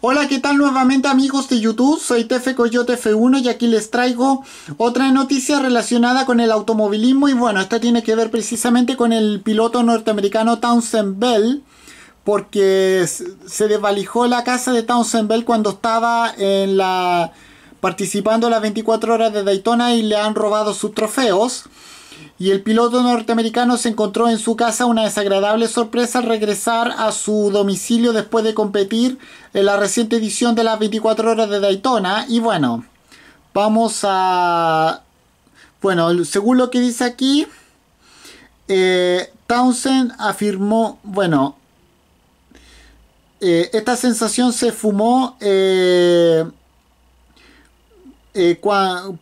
Hola, ¿qué tal nuevamente amigos de YouTube? Soy Tefe Coyote F1 y aquí les traigo otra noticia relacionada con el automovilismo y bueno, esto tiene que ver precisamente con el piloto norteamericano Townsend Bell porque se desvalijó la casa de Townsend Bell cuando estaba en la participando en las 24 horas de Daytona y le han robado sus trofeos y el piloto norteamericano se encontró en su casa una desagradable sorpresa al regresar a su domicilio después de competir en la reciente edición de las 24 horas de Daytona. Y bueno, vamos a... Bueno, según lo que dice aquí, eh, Townsend afirmó, bueno, eh, esta sensación se fumó. Eh, eh,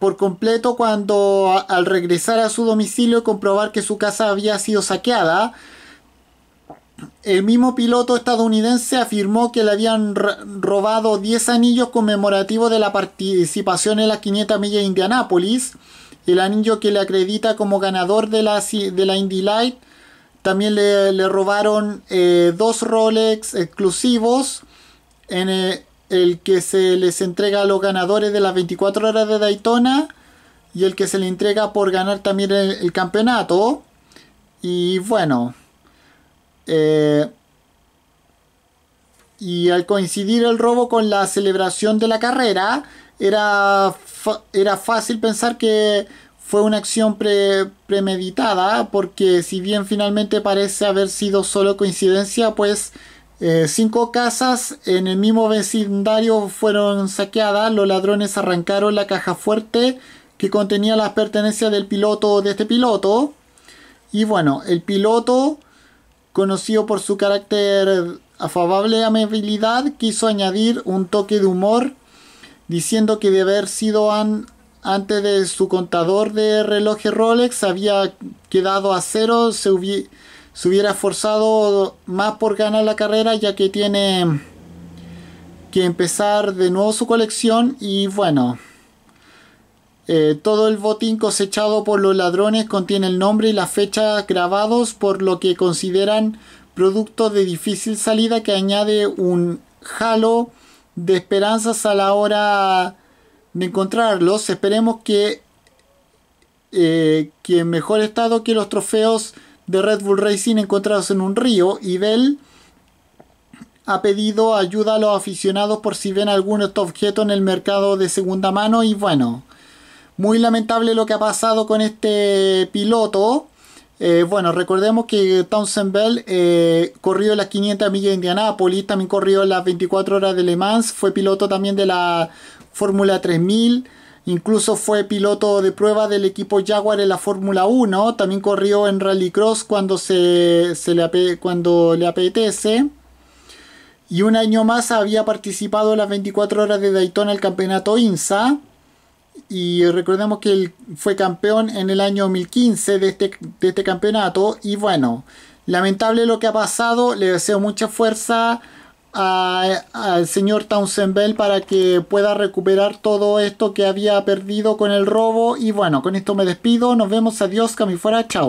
por completo cuando al regresar a su domicilio y comprobar que su casa había sido saqueada, el mismo piloto estadounidense afirmó que le habían robado 10 anillos conmemorativos de la participación en la 500 millas de Indianápolis. El anillo que le acredita como ganador de la, de la Indy Light. También le, robaron eh, dos Rolex exclusivos en, eh, el que se les entrega a los ganadores de las 24 horas de Daytona y el que se le entrega por ganar también el, campeonato. Y bueno, eh, y al coincidir el robo con la celebración de la carrera, era, era fácil pensar que fue una acción premeditada, porque si bien finalmente parece haber sido solo coincidencia, pues eh, cinco casas en el mismo vecindario fueron saqueadas. Los ladrones arrancaron la caja fuerte que contenía las pertenencias del piloto de este piloto. Y bueno, el piloto, conocido por su carácter afable amabilidad, quiso añadir un toque de humor diciendo que de haber sido antes de su contador de relojes Rolex había quedado a cero, se, se hubiera esforzado más por ganar la carrera ya que tiene que empezar de nuevo su colección y bueno eh, todo el botín cosechado por los ladrones contiene el nombre y la fecha grabados por lo que consideran producto de difícil salida que añade un halo de esperanzas a la hora de encontrarlos esperemos que eh, que en mejor estado que los trofeos de Red Bull Racing encontrados en un río y Bell ha pedido ayuda a los aficionados por si ven algún este objeto en el mercado de segunda mano y bueno, muy lamentable lo que ha pasado con este piloto. Eh, bueno, recordemos que Townsend Bell eh, corrió las 500 millas de Indianápolis, también corrió las 24 horas de Le Mans, fue piloto también de la Fórmula 3000, Incluso fue piloto de prueba del equipo Jaguar en la Fórmula 1. También corrió en Rallycross cuando, se, le, cuando le apetece. Y un año más había participado en las 24 horas de Daytona el campeonato INSA. Y recordemos que él fue campeón en el año 2015 de este, de este campeonato. Y bueno, lamentable lo que ha pasado. Le deseo mucha fuerza al señor Townsend Bell para que pueda recuperar todo esto que había perdido con el robo. Y bueno, con esto me despido. Nos vemos. Adiós, fuera. Chao.